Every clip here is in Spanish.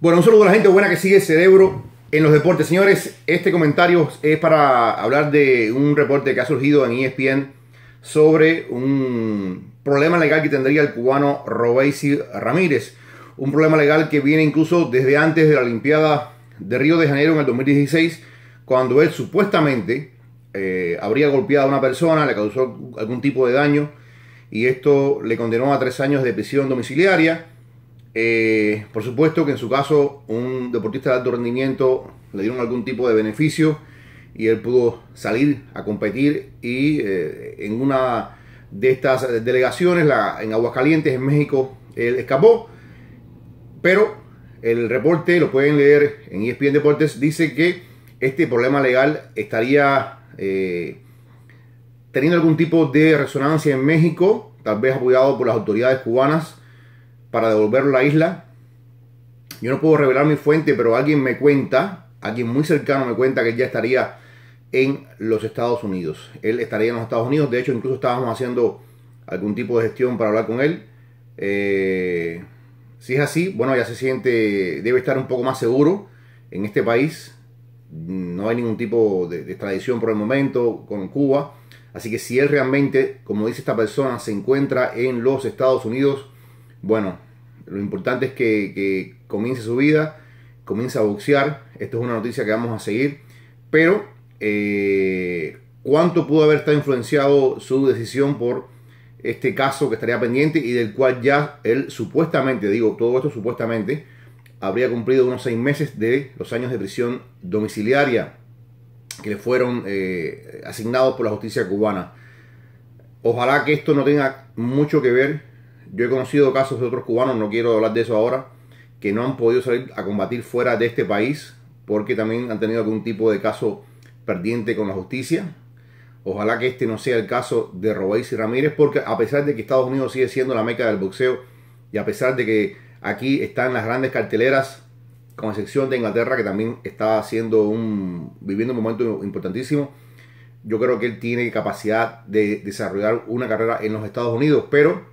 Bueno, un saludo a la gente buena que sigue Cerebro en los deportes. Señores, este comentario es para hablar de un reporte que ha surgido en ESPN sobre un problema legal que tendría el cubano Robesi Ramírez. Un problema legal que viene incluso desde antes de la Olimpiada de Río de Janeiro en el 2016, cuando él supuestamente eh, habría golpeado a una persona, le causó algún tipo de daño y esto le condenó a tres años de prisión domiciliaria. Eh, por supuesto que en su caso un deportista de alto rendimiento le dieron algún tipo de beneficio y él pudo salir a competir y eh, en una de estas delegaciones, la, en Aguascalientes, en México, él escapó. Pero el reporte, lo pueden leer en ESPN Deportes, dice que este problema legal estaría eh, teniendo algún tipo de resonancia en México, tal vez apoyado por las autoridades cubanas para devolverlo a la isla. Yo no puedo revelar mi fuente, pero alguien me cuenta, alguien muy cercano me cuenta que él ya estaría en los Estados Unidos. Él estaría en los Estados Unidos. De hecho, incluso estábamos haciendo algún tipo de gestión para hablar con él. Eh, si es así, bueno, ya se siente, debe estar un poco más seguro en este país. No hay ningún tipo de, de por el momento con Cuba. Así que si él realmente, como dice esta persona, se encuentra en los Estados Unidos, bueno, lo importante es que, comience su vida, comience a boxear. Esto es una noticia que vamos a seguir. Pero, eh, ¿cuánto pudo haber estado influenciado su decisión por este caso que estaría pendiente y del cual ya él supuestamente, digo todo esto supuestamente, habría cumplido unos seis meses de los años de prisión domiciliaria que le fueron eh, asignados por la justicia cubana. Ojalá que esto no tenga mucho que ver yo he conocido casos de otros cubanos, no quiero hablar de eso ahora, que no han podido salir a combatir fuera de este país porque también han tenido algún tipo de caso perdiente con la justicia. Ojalá que este no sea el caso de Robéis Ramírez, porque a pesar de que Estados Unidos sigue siendo la meca del boxeo y a pesar de que aquí están las grandes carteleras, con excepción de Inglaterra, que también está haciendo un, viviendo un momento importantísimo, yo creo que él tiene capacidad de desarrollar una carrera en los Estados Unidos, pero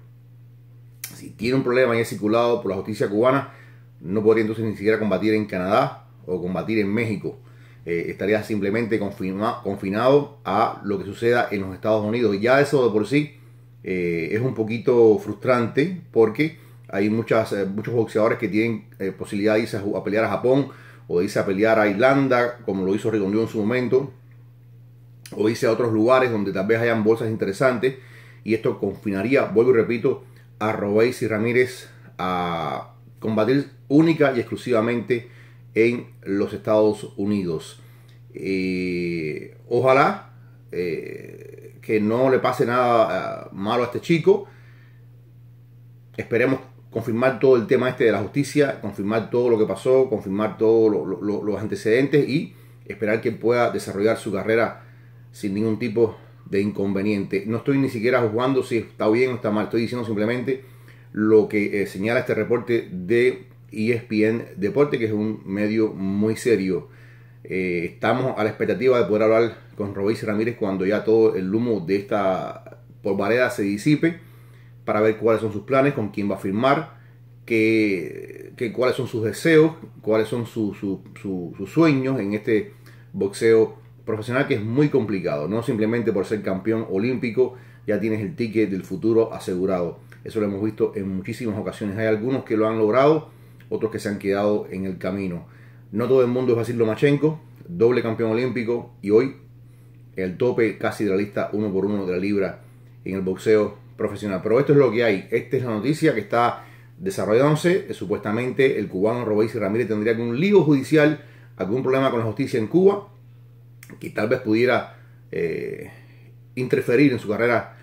si tiene un problema y es circulado por la justicia cubana, no podría entonces ni siquiera combatir en Canadá o combatir en México. Eh, estaría simplemente confinado a lo que suceda en los Estados Unidos. Y ya eso de por sí eh, es un poquito frustrante porque hay muchas, eh, muchos boxeadores que tienen posibilidad de irse a, pelear a Japón o irse a pelear a Irlanda, como lo hizo Rigondeaux en su momento, o irse a otros lugares donde tal vez hayan bolsas interesantes. Y esto confinaría, vuelvo y repito, a Robéis y Ramírez a combatir única y exclusivamente en los Estados Unidos. Eh, ojalá eh, que no le pase nada eh, malo a este chico. Esperemos confirmar todo el tema este de la justicia, confirmar todo lo que pasó, confirmar todos los antecedentes y esperar que pueda desarrollar su carrera sin ningún tipo de de inconveniente. No estoy ni siquiera jugando si está bien o está mal, estoy diciendo simplemente lo que eh, señala este reporte de ESPN Deporte, que es un medio muy serio. Eh, estamos a la expectativa de poder hablar con Robéis Ramírez cuando ya todo el humo de esta polvareda se disipe para ver cuáles son sus planes, con quién va a firmar, que, cuáles son sus deseos, cuáles son sus su, sueños en este boxeo profesional que es muy complicado. No simplemente por ser campeón olímpico ya tienes el ticket del futuro asegurado. Eso lo hemos visto en muchísimas ocasiones. Hay algunos que lo han logrado, otros que se han quedado en el camino. No todo el mundo es Basil Lomachenko, doble campeón olímpico y hoy el tope casi de la lista uno por uno de la libra en el boxeo profesional. Pero esto es lo que hay. Esta es la noticia que está desarrollándose. Eh, supuestamente el cubano Robéis Ramírez tendría algún lío judicial, algún problema con la justicia en Cuba que tal vez pudiera eh, interferir en su carrera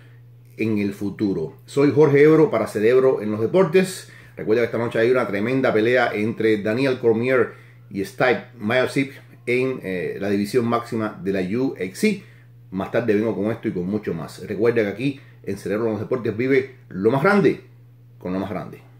en el futuro. Soy Jorge Ebro para Cerebro en los Deportes. Recuerda que esta noche hay una tremenda pelea entre Daniel Cormier y Stipe Myership en eh, la división máxima de la UFC. Más tarde vengo con esto y con mucho más. Recuerda que aquí en Cerebro en los Deportes vive lo más grande con lo más grande.